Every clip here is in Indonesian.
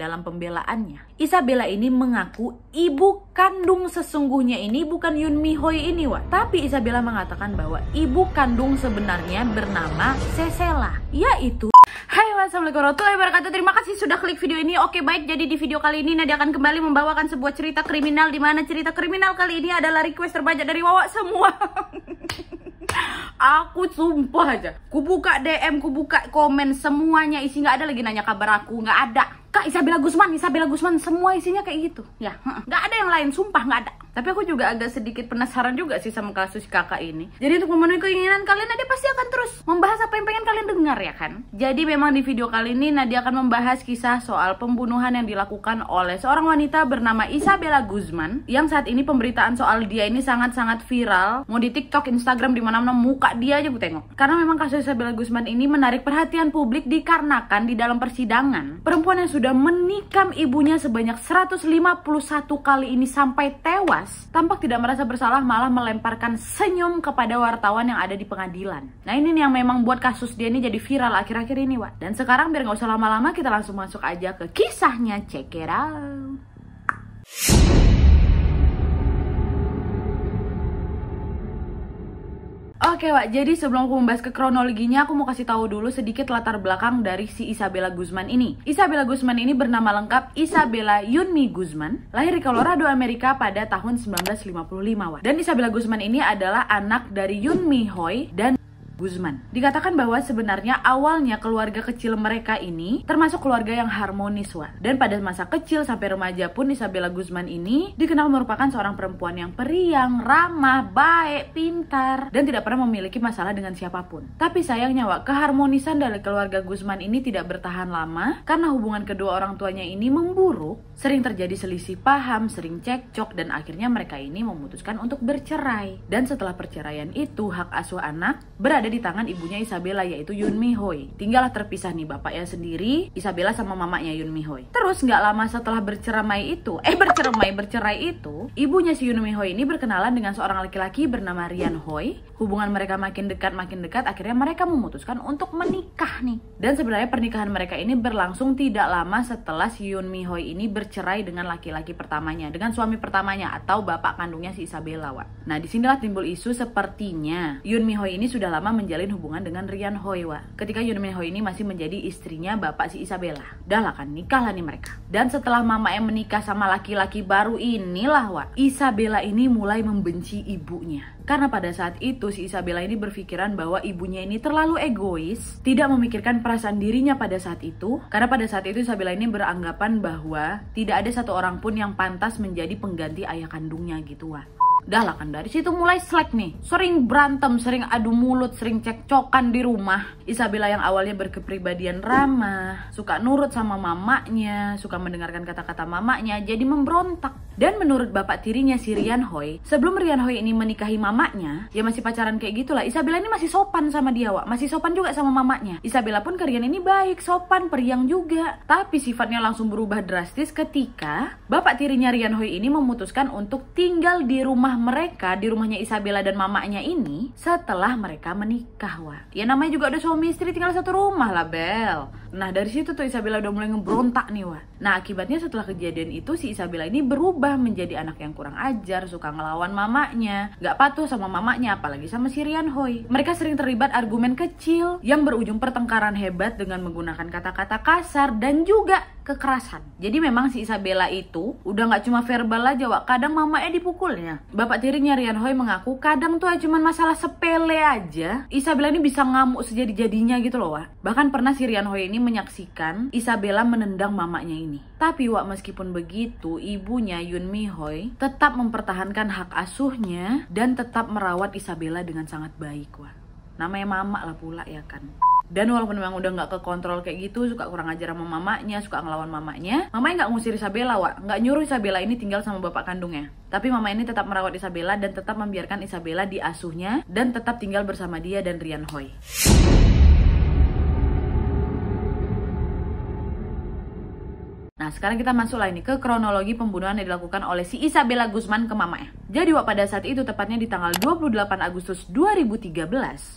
dalam pembelaannya. Isabella ini mengaku ibu kandung sesungguhnya ini bukan Yun Hoi ini, wa, Tapi Isabella mengatakan bahwa ibu kandung sebenarnya bernama Cecela, yaitu Hai wassalamualaikum warahmatullahi wabarakatuh Terima kasih sudah klik video ini Oke baik jadi di video kali ini Nadia akan kembali membawakan sebuah cerita kriminal Dimana cerita kriminal kali ini adalah request terbanyak dari Wawa semua Aku sumpah aja Kubuka DM, kubuka komen Semuanya isi nggak ada lagi nanya kabar aku Gak ada Kak Isabella Gusman, Isabella Gusman semua isinya kayak gitu. Ya, nggak ada yang lain, sumpah nggak ada. Tapi aku juga agak sedikit penasaran juga sih sama kasus kakak ini. Jadi untuk memenuhi keinginan kalian, Nadia pasti akan terus membahas apa yang pengen kalian dengar ya kan? Jadi memang di video kali ini Nadia akan membahas kisah soal pembunuhan yang dilakukan oleh seorang wanita bernama Isabella Guzman yang saat ini pemberitaan soal dia ini sangat-sangat viral. Mau di TikTok, Instagram, di mana-mana muka dia aja gue tengok. Karena memang kasus Isabella Guzman ini menarik perhatian publik dikarenakan di dalam persidangan perempuan yang sudah menikam ibunya sebanyak 151 kali ini sampai tewas puas, tampak tidak merasa bersalah malah melemparkan senyum kepada wartawan yang ada di pengadilan. Nah ini nih yang memang buat kasus dia ini jadi viral akhir-akhir ini, Wak. Dan sekarang biar nggak usah lama-lama, kita langsung masuk aja ke kisahnya. Check it out. Oke Wak, jadi sebelum aku membahas ke kronologinya, aku mau kasih tahu dulu sedikit latar belakang dari si Isabella Guzman ini. Isabella Guzman ini bernama lengkap Isabella Yunmi Guzman, lahir di Colorado, Amerika pada tahun 1955 Wak. Dan Isabella Guzman ini adalah anak dari Yunmi Hoy dan Guzman. Dikatakan bahwa sebenarnya awalnya keluarga kecil mereka ini termasuk keluarga yang harmonis, Wak. Dan pada masa kecil sampai remaja pun Isabella Guzman ini dikenal merupakan seorang perempuan yang periang, ramah, baik, pintar, dan tidak pernah memiliki masalah dengan siapapun. Tapi sayangnya, Wak, keharmonisan dari keluarga Guzman ini tidak bertahan lama karena hubungan kedua orang tuanya ini memburuk, sering terjadi selisih paham, sering cekcok, dan akhirnya mereka ini memutuskan untuk bercerai. Dan setelah perceraian itu, hak asuh anak berada di tangan ibunya Isabella yaitu Yun Mi Hoi. Tinggallah terpisah nih bapaknya sendiri, Isabella sama mamanya Yun Mi Hoi. Terus nggak lama setelah berceramai itu, eh berceramai bercerai itu, ibunya si Yun Mi Hoi ini berkenalan dengan seorang laki-laki bernama Rian Hoi. Hubungan mereka makin dekat makin dekat, akhirnya mereka memutuskan untuk menikah nih. Dan sebenarnya pernikahan mereka ini berlangsung tidak lama setelah si Yun Mi Hoi ini bercerai dengan laki-laki pertamanya, dengan suami pertamanya atau bapak kandungnya si Isabella, Wak. Nah, disinilah timbul isu sepertinya Yun Mi Hoi ini sudah lama menjalin hubungan dengan Rian Hoiwa ketika Yun Min Ho ini masih menjadi istrinya bapak si Isabella. Dah lah kan nikah lah nih mereka. Dan setelah Mama M menikah sama laki-laki baru inilah wa Isabella ini mulai membenci ibunya. Karena pada saat itu si Isabella ini berpikiran bahwa ibunya ini terlalu egois, tidak memikirkan perasaan dirinya pada saat itu. Karena pada saat itu Isabella ini beranggapan bahwa tidak ada satu orang pun yang pantas menjadi pengganti ayah kandungnya gitu Wak. Udah lah kan dari situ mulai slack nih. Sering berantem, sering adu mulut, sering cekcokan di rumah. Isabella yang awalnya berkepribadian ramah, suka nurut sama mamanya, suka mendengarkan kata-kata mamanya, jadi memberontak. Dan menurut bapak tirinya si Rian Hoy, sebelum Rian Hoy ini menikahi mamanya, ya masih pacaran kayak gitulah. Isabella ini masih sopan sama dia, Wak. Masih sopan juga sama mamanya. Isabella pun ke Rian ini baik, sopan, periang juga. Tapi sifatnya langsung berubah drastis ketika bapak tirinya Rian Hoy ini memutuskan untuk tinggal di rumah rumah mereka, di rumahnya Isabella dan mamanya ini setelah mereka menikah, Wak. Ya namanya juga ada suami istri tinggal satu rumah lah, Bel. Nah dari situ tuh Isabella udah mulai ngebrontak nih, Wak. Nah, akibatnya setelah kejadian itu si Isabella ini berubah menjadi anak yang kurang ajar, suka ngelawan mamanya, gak patuh sama mamanya, apalagi sama si Rian Hoy. Mereka sering terlibat argumen kecil yang berujung pertengkaran hebat dengan menggunakan kata-kata kasar dan juga kekerasan. Jadi memang si Isabella itu udah gak cuma verbal aja, Wak. Kadang mamanya dipukulnya. Bapak tirinya Rian Hoy mengaku kadang tuh cuma masalah sepele aja. Isabella ini bisa ngamuk sejadi-jadinya gitu loh, Wak. Bahkan pernah si Rian Hoy ini menyaksikan Isabella menendang mamanya ini ini. Tapi Wak meskipun begitu, ibunya Yun Mi Hoi tetap mempertahankan hak asuhnya dan tetap merawat Isabella dengan sangat baik Wak. Namanya mama lah pula ya kan dan walaupun memang udah nggak kekontrol kayak gitu suka kurang ajar sama mamanya suka ngelawan mamanya mamanya nggak ngusir Isabella wak nggak nyuruh Isabella ini tinggal sama bapak kandungnya tapi mama ini tetap merawat Isabella dan tetap membiarkan Isabella diasuhnya dan tetap tinggal bersama dia dan Rian Hoi Nah, sekarang kita masuklah ini ke kronologi pembunuhan yang dilakukan oleh si Isabella Guzman ke mamanya. Jadi pada saat itu tepatnya di tanggal 28 Agustus 2013,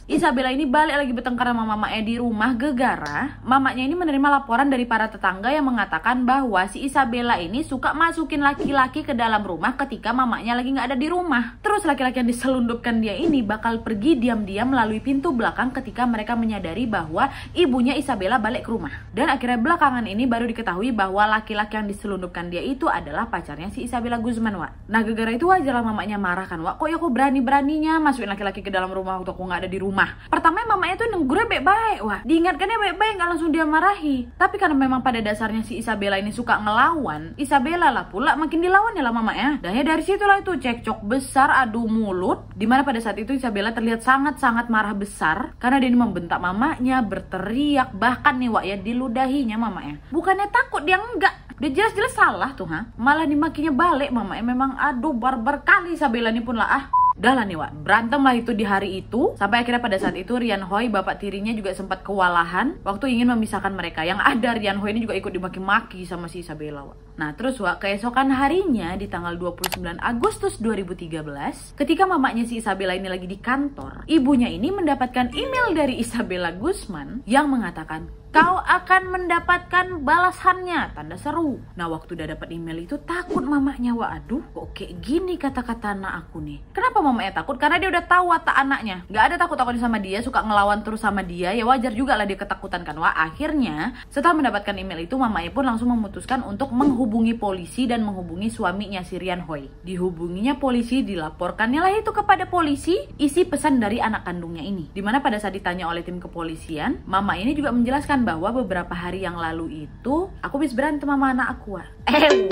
Isabella ini balik lagi bertengkar sama Mama E di rumah gegara. Mamanya ini menerima laporan dari para tetangga yang mengatakan bahwa si Isabella ini suka masukin laki-laki ke dalam rumah ketika mamanya lagi nggak ada di rumah. Terus laki-laki yang diselundupkan dia ini bakal pergi diam-diam melalui pintu belakang ketika mereka menyadari bahwa ibunya Isabella balik ke rumah. Dan akhirnya belakangan ini baru diketahui bahwa laki-laki yang diselundupkan dia itu adalah pacarnya si Isabella Guzman, Wak. Nah, gegara itu wajar mamanya marah kan wah kok ya aku berani beraninya masukin laki-laki ke dalam rumah waktu aku nggak ada di rumah pertama mamanya tuh nunggu baik-baik wah diingatkannya baik-baik nggak langsung dia marahi tapi karena memang pada dasarnya si Isabella ini suka ngelawan Isabella lah pula makin dilawan ya lah mamanya dan ya dari situlah itu cekcok besar adu mulut dimana pada saat itu Isabella terlihat sangat-sangat marah besar karena dia ini membentak mamanya berteriak bahkan nih wak ya diludahinya mamanya bukannya takut dia enggak dia jelas-jelas salah tuh ha. Malah dimakinya balik mama. Eh, memang aduh barbar kali Sabila ini pun lah ah. Udah lah nih Wak, berantem lah itu di hari itu Sampai akhirnya pada saat itu Rian Hoi, bapak tirinya juga sempat kewalahan Waktu ingin memisahkan mereka Yang ada Rian Hoi ini juga ikut dimaki-maki sama si Isabella Wak Nah terus Wak, keesokan harinya di tanggal 29 Agustus 2013 Ketika mamanya si Isabella ini lagi di kantor Ibunya ini mendapatkan email dari Isabella Guzman Yang mengatakan kau akan mendapatkan balasannya tanda seru nah waktu udah dapat email itu takut mamanya aduh kok kayak gini kata-kata anak aku nih kenapa mamanya takut karena dia udah tahu watak anaknya Gak ada takut takutnya sama dia suka ngelawan terus sama dia ya wajar juga lah dia ketakutan kan wah akhirnya setelah mendapatkan email itu mamanya pun langsung memutuskan untuk menghubungi polisi dan menghubungi suaminya Sirian Hoy dihubunginya polisi dilaporkannya lah itu kepada polisi isi pesan dari anak kandungnya ini dimana pada saat ditanya oleh tim kepolisian mama ini juga menjelaskan bahwa beberapa hari yang lalu itu aku bisa berantem sama anak aku. Eh,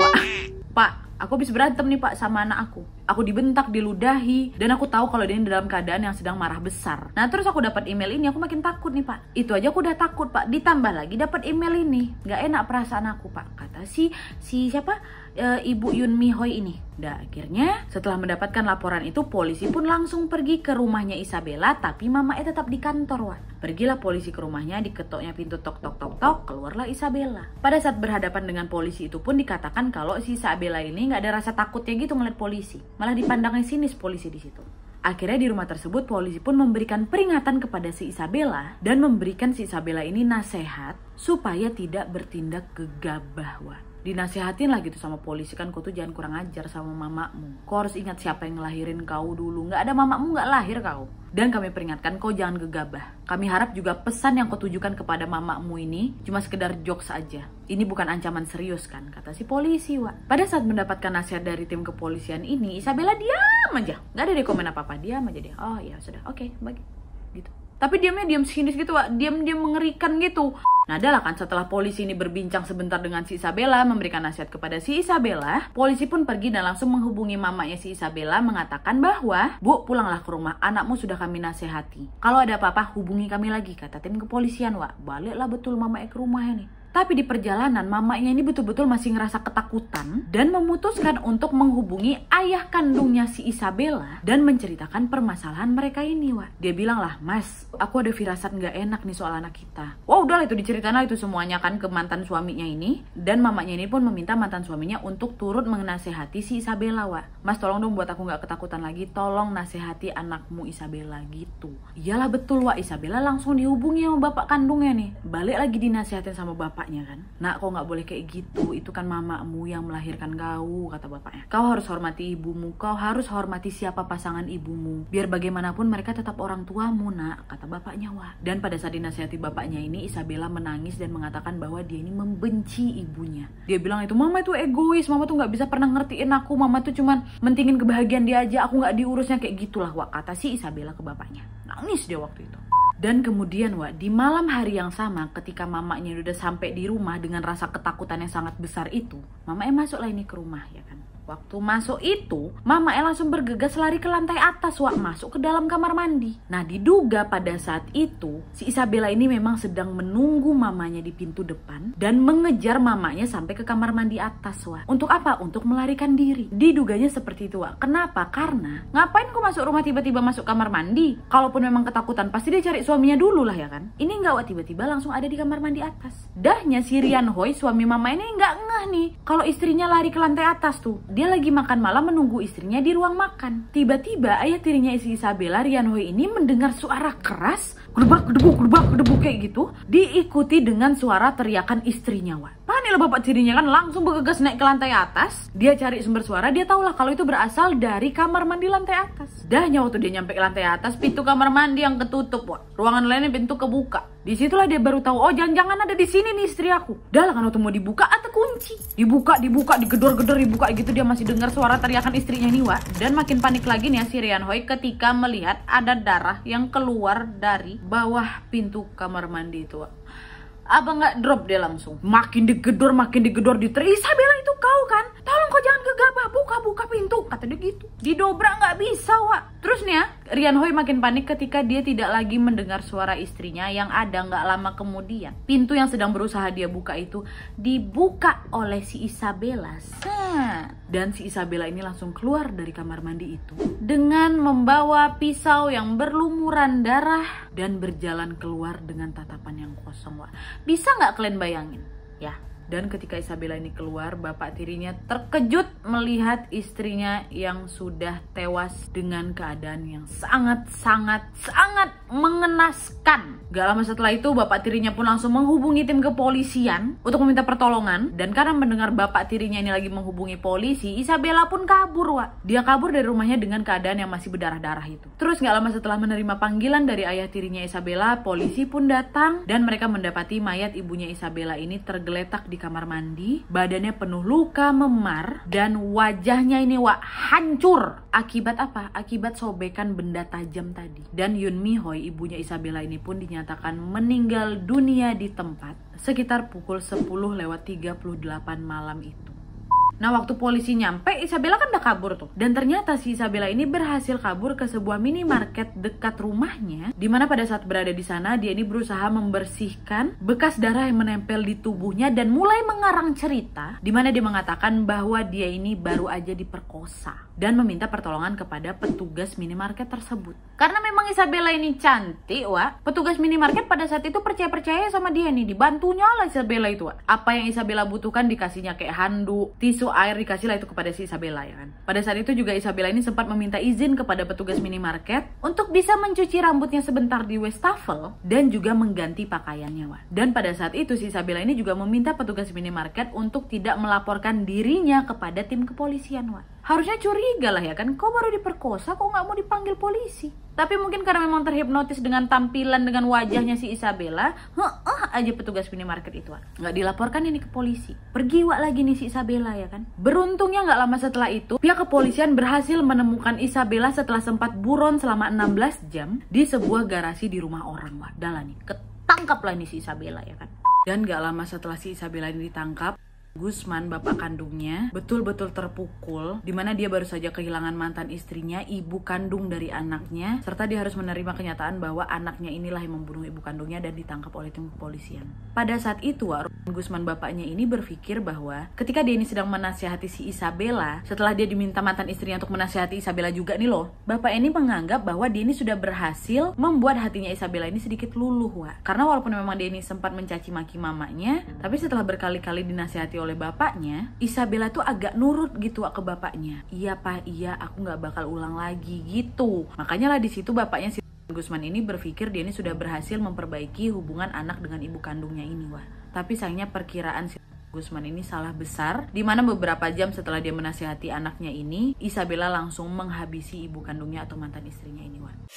Pak, aku bisa berantem nih pak sama anak aku aku dibentak diludahi dan aku tahu kalau dia dalam keadaan yang sedang marah besar nah terus aku dapat email ini aku makin takut nih pak itu aja aku udah takut pak ditambah lagi dapat email ini nggak enak perasaan aku pak kata si si siapa e, ibu Yun Mi Hoi ini. Dan akhirnya setelah mendapatkan laporan itu polisi pun langsung pergi ke rumahnya Isabella tapi Mama E tetap di kantor Wan. Pergilah polisi ke rumahnya diketoknya pintu tok tok tok tok keluarlah Isabella. Pada saat berhadapan dengan polisi itu pun dikatakan kalau si Isabella ini nggak ada rasa takutnya gitu ngeliat polisi. Malah dipandangnya sinis polisi di situ. Akhirnya di rumah tersebut polisi pun memberikan peringatan kepada si Isabella dan memberikan si Isabella ini nasihat supaya tidak bertindak gegabah. Wan dinasehatin lah gitu sama polisi kan kau tuh jangan kurang ajar sama mamamu kau harus ingat siapa yang ngelahirin kau dulu nggak ada mamamu nggak lahir kau dan kami peringatkan kau jangan gegabah kami harap juga pesan yang kau tujukan kepada mamamu ini cuma sekedar jokes aja ini bukan ancaman serius kan kata si polisi wa pada saat mendapatkan nasihat dari tim kepolisian ini Isabella diam aja nggak ada rekomen apa apa diam aja deh oh ya sudah oke okay, baik tapi diamnya diam sinis gitu diam-diam mengerikan gitu Nah, adalah kan setelah polisi ini berbincang sebentar dengan si Isabella, memberikan nasihat kepada si Isabella, polisi pun pergi dan langsung menghubungi mamanya si Isabella mengatakan bahwa, Bu, pulanglah ke rumah, anakmu sudah kami nasihati. Kalau ada apa-apa, hubungi kami lagi, kata tim kepolisian, Wak. Baliklah betul mama ke rumah ini. Tapi di perjalanan mamanya ini betul-betul masih ngerasa ketakutan dan memutuskan untuk menghubungi ayah kandungnya si Isabella dan menceritakan permasalahan mereka ini, Wak. Dia bilang lah, Mas, aku ada firasat nggak enak nih soal anak kita. Wah udahlah itu diceritain lah itu semuanya kan ke mantan suaminya ini dan mamanya ini pun meminta mantan suaminya untuk turut menasehati si Isabella, Wak. Mas tolong dong buat aku nggak ketakutan lagi, tolong nasehati anakmu Isabella gitu. Iyalah betul, Wak. Isabella langsung dihubungi sama bapak kandungnya nih. Balik lagi dinasehatin sama bapak bapaknya kan. Nak, kau nggak boleh kayak gitu. Itu kan mamamu yang melahirkan kau, kata bapaknya. Kau harus hormati ibumu. Kau harus hormati siapa pasangan ibumu. Biar bagaimanapun mereka tetap orang tuamu, nak, kata bapaknya, wah. Dan pada saat dinasihati bapaknya ini, Isabella menangis dan mengatakan bahwa dia ini membenci ibunya. Dia bilang itu, mama itu egois, mama tuh nggak bisa pernah ngertiin aku, mama tuh cuman mentingin kebahagiaan dia aja, aku nggak diurusnya kayak gitulah, wah, kata si Isabella ke bapaknya. Nangis dia waktu itu. Dan kemudian Wak, di malam hari yang sama ketika mamanya udah sampai di rumah dengan rasa ketakutan yang sangat besar itu, mamanya masuklah ini ke rumah ya kan. Waktu masuk itu, Mama E langsung bergegas lari ke lantai atas, Wak, masuk ke dalam kamar mandi. Nah, diduga pada saat itu, si Isabella ini memang sedang menunggu mamanya di pintu depan dan mengejar mamanya sampai ke kamar mandi atas, Wak. Untuk apa? Untuk melarikan diri. Diduganya seperti itu, Wak. Kenapa? Karena, ngapain kok masuk rumah tiba-tiba masuk kamar mandi? Kalaupun memang ketakutan, pasti dia cari suaminya dulu lah ya kan? Ini nggak, Wak, tiba-tiba langsung ada di kamar mandi atas. Dahnya si Rian Hoy, suami Mama ini nggak ngeh nih. Kalau istrinya lari ke lantai atas tuh, dia dia lagi makan malam menunggu istrinya di ruang makan. Tiba-tiba ayah tirinya istri Isabella, Rianhui ini mendengar suara keras, gedebak, gedebuk, gedebak, gedebuk kayak gitu, diikuti dengan suara teriakan istrinya, Wan panik loh bapak tirinya kan langsung bergegas naik ke lantai atas dia cari sumber suara dia lah kalau itu berasal dari kamar mandi lantai atas dah waktu dia nyampe ke lantai atas pintu kamar mandi yang ketutup wah. ruangan lainnya pintu kebuka disitulah dia baru tahu oh jangan-jangan ada di sini nih istri aku dah lah kan waktu mau dibuka atau kunci dibuka dibuka digedor-gedor dibuka gitu dia masih dengar suara teriakan istrinya nih wah dan makin panik lagi nih ya, si Rian Hoi ketika melihat ada darah yang keluar dari bawah pintu kamar mandi itu wah abang nggak drop dia langsung makin digedor makin digedor di saya bilang itu kau kan jangan gegabah, buka-buka pintu. Kata dia gitu. Didobrak nggak bisa, Wak. Terus nih ya, Rian Hoi makin panik ketika dia tidak lagi mendengar suara istrinya yang ada nggak lama kemudian. Pintu yang sedang berusaha dia buka itu dibuka oleh si Isabella. Dan si Isabella ini langsung keluar dari kamar mandi itu dengan membawa pisau yang berlumuran darah dan berjalan keluar dengan tatapan yang kosong, Wak. Bisa nggak kalian bayangin? Ya, dan ketika Isabella ini keluar, bapak tirinya terkejut melihat istrinya yang sudah tewas dengan keadaan yang sangat-sangat sangat mengenaskan. Gak lama setelah itu, bapak tirinya pun langsung menghubungi tim kepolisian untuk meminta pertolongan. Dan karena mendengar bapak tirinya ini lagi menghubungi polisi, Isabella pun kabur, Wak. Dia kabur dari rumahnya dengan keadaan yang masih berdarah-darah itu. Terus gak lama setelah menerima panggilan dari ayah tirinya Isabella, polisi pun datang dan mereka mendapati mayat ibunya Isabella ini tergeletak di kamar mandi, badannya penuh luka memar dan wajahnya ini wak hancur akibat apa? Akibat sobekan benda tajam tadi. Dan Yun Mihoi, ibunya Isabella ini pun dinyatakan meninggal dunia di tempat sekitar pukul 10 lewat 38 malam itu. Nah waktu polisi nyampe Isabella kan udah kabur tuh. Dan ternyata si Isabella ini berhasil kabur ke sebuah minimarket dekat rumahnya. Dimana pada saat berada di sana dia ini berusaha membersihkan bekas darah yang menempel di tubuhnya dan mulai mengarang cerita. Dimana dia mengatakan bahwa dia ini baru aja diperkosa dan meminta pertolongan kepada petugas minimarket tersebut. Karena memang Isabella ini cantik, wah. Petugas minimarket pada saat itu percaya-percaya sama dia nih, dibantunya lah Isabella itu, wah. Apa yang Isabella butuhkan dikasihnya kayak handuk, tisu air dikasihlah itu kepada si Isabella ya kan. Pada saat itu juga Isabella ini sempat meminta izin kepada petugas minimarket untuk bisa mencuci rambutnya sebentar di wastafel dan juga mengganti pakaiannya Wan. Dan pada saat itu si Isabella ini juga meminta petugas minimarket untuk tidak melaporkan dirinya kepada tim kepolisian Wan harusnya curiga lah ya kan kau baru diperkosa kok nggak mau dipanggil polisi tapi mungkin karena memang terhipnotis dengan tampilan dengan wajahnya si Isabella heeh aja petugas minimarket itu nggak dilaporkan ini ke polisi pergi wak lagi nih si Isabella ya kan beruntungnya nggak lama setelah itu pihak kepolisian berhasil menemukan Isabella setelah sempat buron selama 16 jam di sebuah garasi di rumah orang wak dalam nih ketangkap lah nih si Isabella ya kan dan gak lama setelah si Isabella ini ditangkap, Gusman, bapak kandungnya, betul-betul terpukul di mana dia baru saja kehilangan mantan istrinya, ibu kandung dari anaknya, serta dia harus menerima kenyataan bahwa anaknya inilah yang membunuh ibu kandungnya dan ditangkap oleh tim kepolisian. Pada saat itu, Gusman bapaknya ini berpikir bahwa ketika dia ini sedang menasihati si Isabella, setelah dia diminta mantan istrinya untuk menasihati Isabella juga nih loh, bapak ini menganggap bahwa dia ini sudah berhasil membuat hatinya Isabella ini sedikit luluh, Wak. Karena walaupun memang dia ini sempat mencaci maki mamanya, tapi setelah berkali-kali dinasihati oleh bapaknya, Isabella tuh agak nurut gitu ke bapaknya. Iya pak, iya aku nggak bakal ulang lagi gitu. Makanya lah di situ bapaknya si Gusman ini berpikir dia ini sudah berhasil memperbaiki hubungan anak dengan ibu kandungnya ini wah. Tapi sayangnya perkiraan si Gusman ini salah besar, di mana beberapa jam setelah dia menasihati anaknya ini, Isabella langsung menghabisi ibu kandungnya atau mantan istrinya ini, Wan.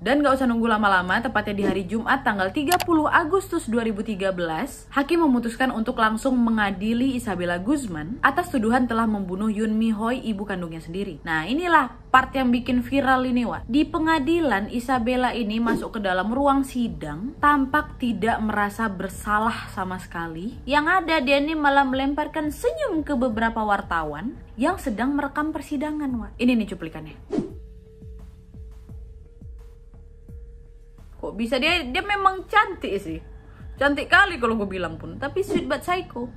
Dan gak usah nunggu lama-lama, tepatnya di hari Jumat tanggal 30 Agustus 2013, Hakim memutuskan untuk langsung mengadili Isabella Guzman atas tuduhan telah membunuh Yun Mi Hoi ibu kandungnya sendiri. Nah inilah part yang bikin viral ini Wak. Di pengadilan Isabella ini masuk ke dalam ruang sidang tampak tidak merasa bersalah sama sekali. Yang ada dia ini malah melemparkan senyum ke beberapa wartawan yang sedang merekam persidangan Wak. Ini nih cuplikannya. kok bisa dia dia memang cantik sih cantik kali kalau gue bilang pun tapi sweet but psycho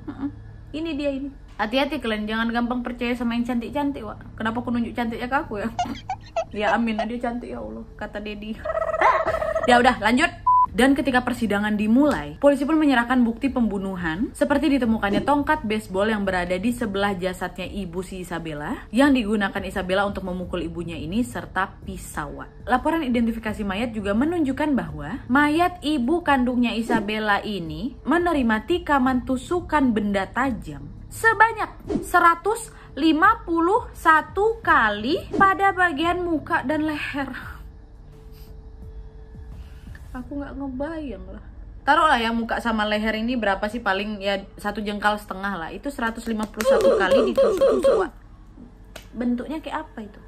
ini dia ini hati-hati kalian jangan gampang percaya sama yang cantik-cantik wa kenapa aku nunjuk cantiknya ke aku ya ya amin dia cantik ya Allah kata deddy ya udah lanjut dan ketika persidangan dimulai, polisi pun menyerahkan bukti pembunuhan seperti ditemukannya tongkat baseball yang berada di sebelah jasadnya ibu si Isabella yang digunakan Isabella untuk memukul ibunya ini serta pisau. Laporan identifikasi mayat juga menunjukkan bahwa mayat ibu kandungnya Isabella ini menerima tikaman tusukan benda tajam sebanyak 151 kali pada bagian muka dan leher aku nggak ngebayang lah taruh lah ya muka sama leher ini berapa sih paling ya satu jengkal setengah lah itu 151 kali ditusuk-tusuk bentuknya kayak apa itu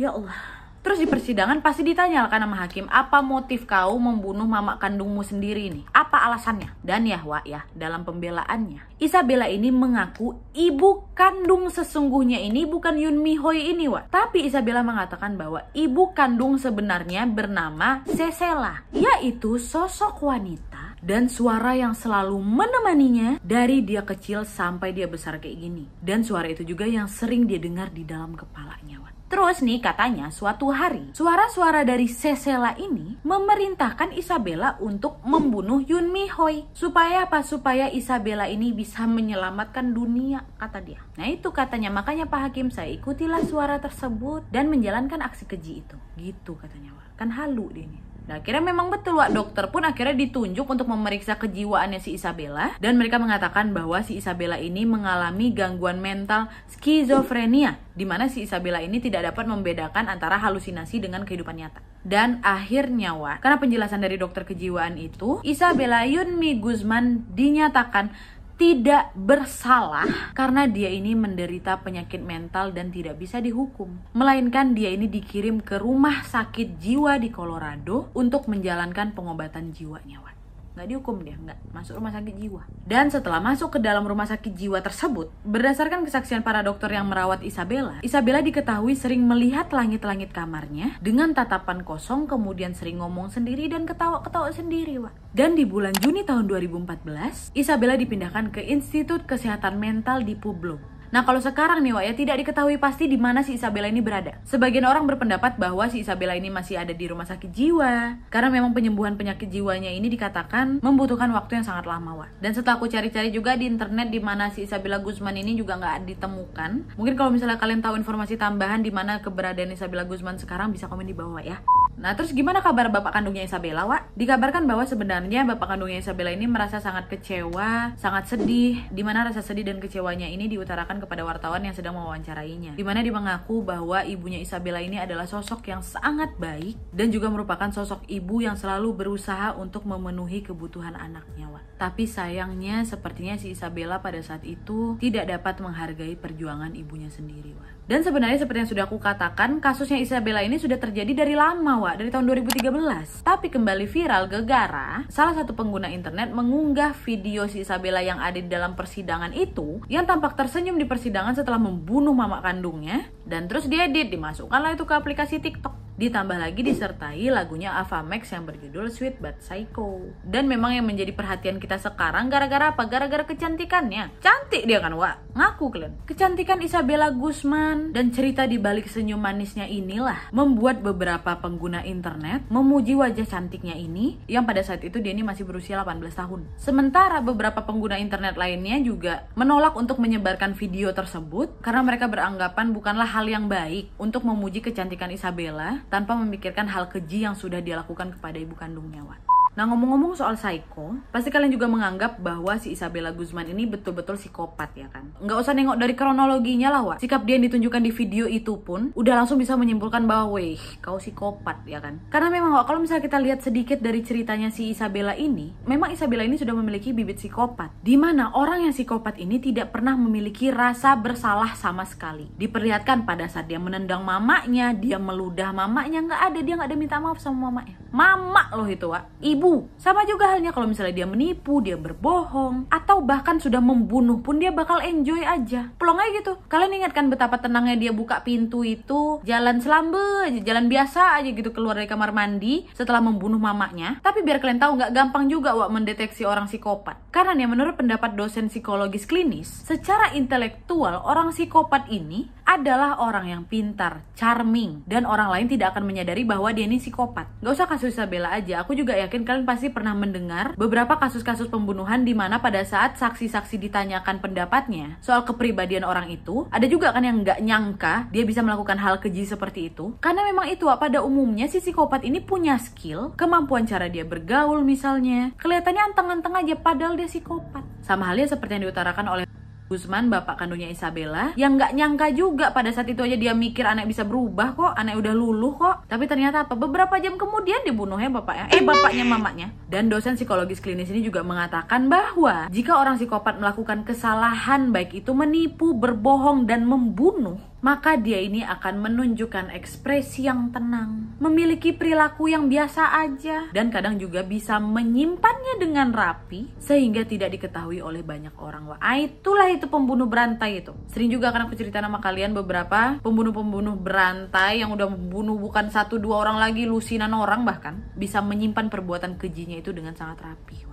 ya Allah Terus di persidangan pasti ditanya kan sama hakim, apa motif kau membunuh mama kandungmu sendiri ini? Apa alasannya? Dan Yahwa ya, dalam pembelaannya, Isabella ini mengaku ibu kandung sesungguhnya ini bukan Yun Mihoi ini, Wak. Tapi Isabella mengatakan bahwa ibu kandung sebenarnya bernama Sesela, yaitu sosok wanita dan suara yang selalu menemaninya dari dia kecil sampai dia besar kayak gini. Dan suara itu juga yang sering dia dengar di dalam kepalanya. Terus nih katanya suatu hari suara-suara dari Sesela ini memerintahkan Isabella untuk membunuh Yun Mi Hoi supaya apa supaya Isabella ini bisa menyelamatkan dunia kata dia. Nah itu katanya makanya Pak Hakim saya ikutilah suara tersebut dan menjalankan aksi keji itu. Gitu katanya. Kan halu dia nih. Nah, akhirnya memang betul Wak dokter pun akhirnya ditunjuk untuk memeriksa kejiwaannya si Isabella dan mereka mengatakan bahwa si Isabella ini mengalami gangguan mental skizofrenia di mana si Isabella ini tidak dapat membedakan antara halusinasi dengan kehidupan nyata. Dan akhirnya Wak, karena penjelasan dari dokter kejiwaan itu, Isabella Yunmi Guzman dinyatakan tidak bersalah karena dia ini menderita penyakit mental dan tidak bisa dihukum. Melainkan dia ini dikirim ke rumah sakit jiwa di Colorado untuk menjalankan pengobatan jiwanya nggak dihukum dia nggak masuk rumah sakit jiwa dan setelah masuk ke dalam rumah sakit jiwa tersebut berdasarkan kesaksian para dokter yang merawat Isabella Isabella diketahui sering melihat langit-langit kamarnya dengan tatapan kosong kemudian sering ngomong sendiri dan ketawa-ketawa sendiri Wak. dan di bulan Juni tahun 2014 Isabella dipindahkan ke Institut Kesehatan Mental di Pueblo Nah kalau sekarang nih Wak ya tidak diketahui pasti di mana si Isabella ini berada. Sebagian orang berpendapat bahwa si Isabella ini masih ada di rumah sakit jiwa karena memang penyembuhan penyakit jiwanya ini dikatakan membutuhkan waktu yang sangat lama Wak. Dan setelah aku cari-cari juga di internet di mana si Isabella Guzman ini juga nggak ditemukan. Mungkin kalau misalnya kalian tahu informasi tambahan di mana keberadaan Isabella Guzman sekarang bisa komen di bawah ya. Nah, terus gimana kabar bapak kandungnya Isabella, Wak? Dikabarkan bahwa sebenarnya bapak kandungnya Isabella ini merasa sangat kecewa, sangat sedih, di mana rasa sedih dan kecewanya ini diutarakan kepada wartawan yang sedang mewawancarainya. di mana dia mengaku bahwa ibunya Isabella ini adalah sosok yang sangat baik dan juga merupakan sosok ibu yang selalu berusaha untuk memenuhi kebutuhan anaknya. Wak. Tapi sayangnya sepertinya si Isabella pada saat itu tidak dapat menghargai perjuangan ibunya sendiri. Wak. Dan sebenarnya seperti yang sudah aku katakan, kasusnya Isabella ini sudah terjadi dari lama, Wak, dari tahun 2013. Tapi kembali viral gegara, salah satu pengguna internet mengunggah video si Isabella yang ada di dalam persidangan itu, yang tampak tersenyum di persidangan setelah membunuh mama kandungnya, dan terus diedit, dimasukkanlah itu ke aplikasi TikTok. Ditambah lagi disertai lagunya Ava Max yang berjudul Sweet But Psycho. Dan memang yang menjadi perhatian kita sekarang gara-gara apa? Gara-gara kecantikannya. Cantik dia kan, Wak? Ngaku kalian. Kecantikan Isabella Guzman dan cerita di balik senyum manisnya inilah membuat beberapa pengguna internet memuji wajah cantiknya ini yang pada saat itu dia ini masih berusia 18 tahun. Sementara beberapa pengguna internet lainnya juga menolak untuk menyebarkan video tersebut karena mereka beranggapan bukanlah hal yang baik untuk memuji kecantikan Isabella tanpa memikirkan hal keji yang sudah dia lakukan kepada ibu kandungnya, Wan. Nah ngomong-ngomong soal psycho, pasti kalian juga menganggap bahwa si Isabella Guzman ini betul-betul psikopat ya kan? Nggak usah nengok dari kronologinya lah Wak. Sikap dia yang ditunjukkan di video itu pun udah langsung bisa menyimpulkan bahwa weh kau psikopat ya kan? Karena memang Wak, kalau misalnya kita lihat sedikit dari ceritanya si Isabella ini, memang Isabella ini sudah memiliki bibit psikopat. Di mana orang yang psikopat ini tidak pernah memiliki rasa bersalah sama sekali. Diperlihatkan pada saat dia menendang mamanya, dia meludah mamanya, nggak ada, dia nggak ada minta maaf sama mamanya. Mama loh itu Wak, ibu menipu. Sama juga halnya kalau misalnya dia menipu, dia berbohong, atau bahkan sudah membunuh pun dia bakal enjoy aja. Pelong aja gitu. Kalian ingatkan betapa tenangnya dia buka pintu itu, jalan selambe aja, jalan biasa aja gitu keluar dari kamar mandi setelah membunuh mamanya. Tapi biar kalian tahu nggak gampang juga wak mendeteksi orang psikopat. Karena nih menurut pendapat dosen psikologis klinis, secara intelektual orang psikopat ini adalah orang yang pintar, charming, dan orang lain tidak akan menyadari bahwa dia ini psikopat. Gak usah kasus Isabella aja, aku juga yakin kalian pasti pernah mendengar beberapa kasus-kasus pembunuhan di mana pada saat saksi-saksi ditanyakan pendapatnya soal kepribadian orang itu, ada juga kan yang nggak nyangka dia bisa melakukan hal keji seperti itu. Karena memang itu pada umumnya si psikopat ini punya skill, kemampuan cara dia bergaul misalnya, kelihatannya anteng-anteng aja padahal dia psikopat. Sama halnya seperti yang diutarakan oleh Guzman, bapak kandungnya Isabella, yang nggak nyangka juga pada saat itu aja dia mikir anak bisa berubah kok, anak udah luluh kok. Tapi ternyata apa? Beberapa jam kemudian dibunuhnya bapaknya, eh bapaknya mamanya. Dan dosen psikologis klinis ini juga mengatakan bahwa jika orang psikopat melakukan kesalahan baik itu menipu, berbohong, dan membunuh, maka dia ini akan menunjukkan ekspresi yang tenang, memiliki perilaku yang biasa aja, dan kadang juga bisa menyimpannya dengan rapi sehingga tidak diketahui oleh banyak orang. Wah, ah, itulah itu pembunuh berantai itu. Sering juga akan aku cerita nama kalian beberapa pembunuh-pembunuh berantai yang udah membunuh bukan satu dua orang lagi lusinan orang bahkan bisa menyimpan perbuatan kejinya itu dengan sangat rapi.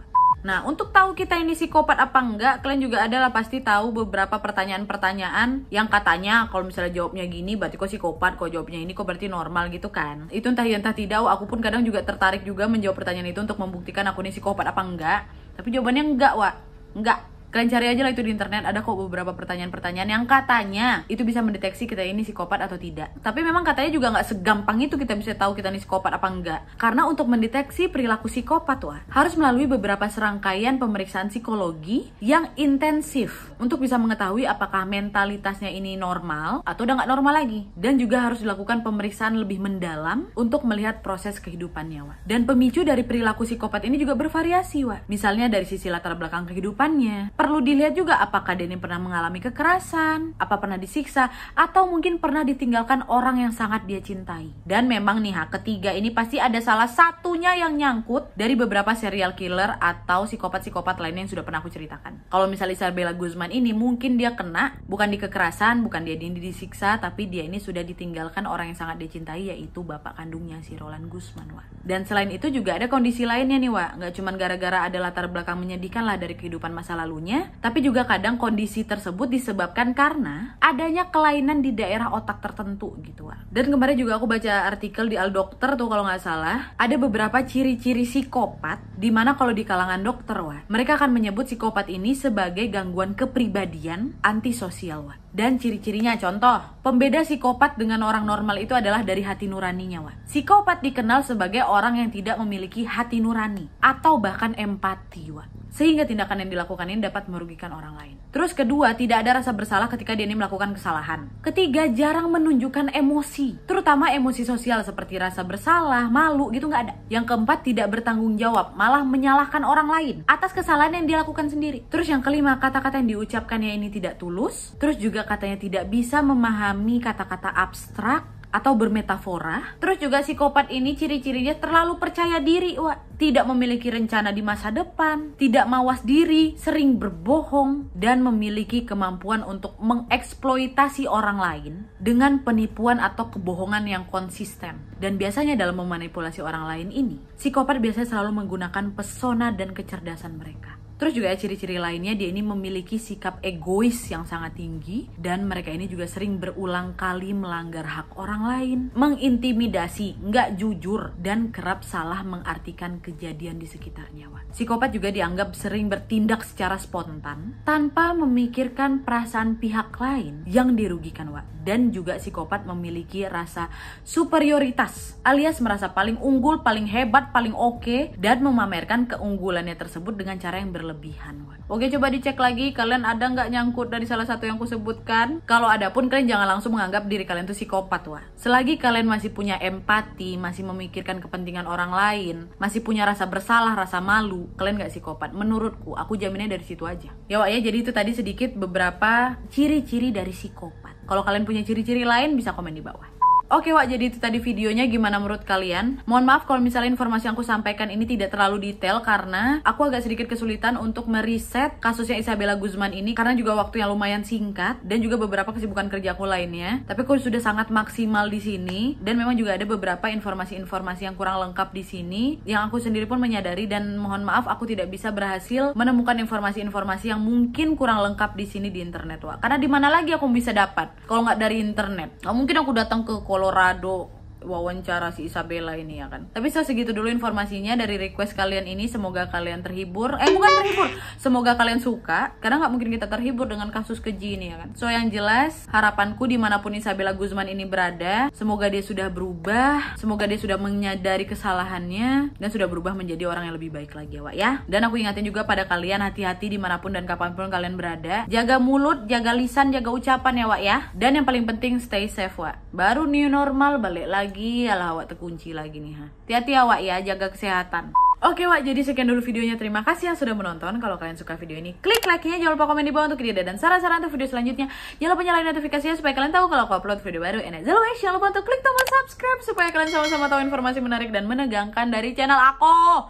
Nah, untuk tahu kita ini psikopat apa enggak, kalian juga adalah pasti tahu beberapa pertanyaan-pertanyaan yang katanya kalau misalnya jawabnya gini berarti kok psikopat, kok jawabnya ini kok berarti normal gitu kan. Itu entah ya entah tidak, aku pun kadang juga tertarik juga menjawab pertanyaan itu untuk membuktikan aku ini psikopat apa enggak. Tapi jawabannya enggak, Wak. Enggak, Kalian cari aja lah itu di internet, ada kok beberapa pertanyaan-pertanyaan yang katanya itu bisa mendeteksi kita ini psikopat atau tidak. Tapi memang katanya juga nggak segampang itu kita bisa tahu kita ini psikopat apa enggak. Karena untuk mendeteksi perilaku psikopat wah, harus melalui beberapa serangkaian pemeriksaan psikologi yang intensif untuk bisa mengetahui apakah mentalitasnya ini normal atau udah nggak normal lagi. Dan juga harus dilakukan pemeriksaan lebih mendalam untuk melihat proses kehidupannya wah. Dan pemicu dari perilaku psikopat ini juga bervariasi wah. Misalnya dari sisi latar belakang kehidupannya, perlu dilihat juga apakah Denny pernah mengalami kekerasan, apa pernah disiksa, atau mungkin pernah ditinggalkan orang yang sangat dia cintai. Dan memang nih, ketiga ini pasti ada salah satunya yang nyangkut dari beberapa serial killer atau psikopat-psikopat lainnya yang sudah pernah aku ceritakan. Kalau misalnya Isabella Guzman ini mungkin dia kena bukan di kekerasan, bukan dia di disiksa, tapi dia ini sudah ditinggalkan orang yang sangat dia cintai yaitu bapak kandungnya si Roland Guzman, Wak. Dan selain itu juga ada kondisi lainnya nih, Wak. Nggak cuma gara-gara ada latar belakang menyedihkan lah dari kehidupan masa lalunya, tapi juga kadang kondisi tersebut disebabkan karena adanya kelainan di daerah otak tertentu gitu. Dan kemarin juga aku baca artikel di Al Dokter tuh kalau nggak salah, ada beberapa ciri-ciri psikopat di mana kalau di kalangan dokter wah, mereka akan menyebut psikopat ini sebagai gangguan kepribadian antisosial wah dan ciri-cirinya. Contoh, pembeda psikopat dengan orang normal itu adalah dari hati nuraninya, wah. Psikopat dikenal sebagai orang yang tidak memiliki hati nurani atau bahkan empati, wah sehingga tindakan yang dilakukan ini dapat merugikan orang lain. Terus kedua, tidak ada rasa bersalah ketika dia ini melakukan kesalahan. Ketiga, jarang menunjukkan emosi, terutama emosi sosial seperti rasa bersalah, malu gitu nggak ada. Yang keempat, tidak bertanggung jawab, malah menyalahkan orang lain atas kesalahan yang dilakukan sendiri. Terus yang kelima, kata-kata yang diucapkannya ini tidak tulus. Terus juga katanya tidak bisa memahami kata-kata abstrak atau bermetafora. Terus juga psikopat ini ciri-cirinya terlalu percaya diri, Wak. Tidak memiliki rencana di masa depan, tidak mawas diri, sering berbohong, dan memiliki kemampuan untuk mengeksploitasi orang lain dengan penipuan atau kebohongan yang konsisten. Dan biasanya dalam memanipulasi orang lain ini, psikopat biasanya selalu menggunakan pesona dan kecerdasan mereka. Terus juga ciri-ciri lainnya dia ini memiliki sikap egois yang sangat tinggi dan mereka ini juga sering berulang kali melanggar hak orang lain, mengintimidasi, nggak jujur dan kerap salah mengartikan kejadian di sekitarnya. Wan. Psikopat juga dianggap sering bertindak secara spontan tanpa memikirkan perasaan pihak lain yang dirugikan Wan. Dan juga psikopat memiliki rasa superioritas alias merasa paling unggul, paling hebat, paling oke okay, dan memamerkan keunggulannya tersebut dengan cara yang berlebihan berlebihan. Oke coba dicek lagi kalian ada nggak nyangkut dari salah satu yang kusebutkan? Kalau ada pun kalian jangan langsung menganggap diri kalian tuh psikopat Wan. Selagi kalian masih punya empati, masih memikirkan kepentingan orang lain, masih punya rasa bersalah, rasa malu, kalian nggak psikopat. Menurutku, aku jaminnya dari situ aja. Ya Wak ya, jadi itu tadi sedikit beberapa ciri-ciri dari psikopat. Kalau kalian punya ciri-ciri lain bisa komen di bawah. Oke Wak, jadi itu tadi videonya gimana menurut kalian? Mohon maaf kalau misalnya informasi yang aku sampaikan ini tidak terlalu detail karena aku agak sedikit kesulitan untuk meriset kasusnya Isabella Guzman ini karena juga waktu yang lumayan singkat dan juga beberapa kesibukan kerja aku lainnya. Tapi aku sudah sangat maksimal di sini dan memang juga ada beberapa informasi-informasi yang kurang lengkap di sini yang aku sendiri pun menyadari dan mohon maaf aku tidak bisa berhasil menemukan informasi-informasi yang mungkin kurang lengkap di sini di internet Wak. Karena di mana lagi aku bisa dapat kalau nggak dari internet? Nggak mungkin aku datang ke Colorado wawancara si Isabella ini ya kan. Tapi saya segitu dulu informasinya dari request kalian ini. Semoga kalian terhibur. Eh bukan terhibur. Semoga kalian suka. Karena nggak mungkin kita terhibur dengan kasus keji ini ya kan. So yang jelas harapanku dimanapun Isabella Guzman ini berada. Semoga dia sudah berubah. Semoga dia sudah menyadari kesalahannya. Dan sudah berubah menjadi orang yang lebih baik lagi ya Wak ya. Dan aku ingatin juga pada kalian hati-hati dimanapun dan kapanpun kalian berada. Jaga mulut, jaga lisan, jaga ucapan ya Wak ya. Dan yang paling penting stay safe Wak. Baru new normal balik lagi lagi Alah awak terkunci lagi nih ha Hati-hati awak ya jaga kesehatan Oke Wak, jadi sekian dulu videonya. Terima kasih yang sudah menonton. Kalau kalian suka video ini, klik like-nya. Jangan lupa komen di bawah untuk ide dan saran-saran untuk video selanjutnya. Jangan lupa nyalain notifikasinya supaya kalian tahu kalau aku upload video baru. And as always, jangan lupa untuk klik tombol subscribe supaya kalian sama-sama tahu informasi menarik dan menegangkan dari channel aku.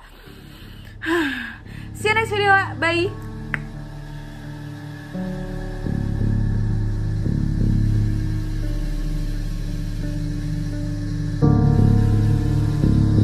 See you next video, Wak. Bye!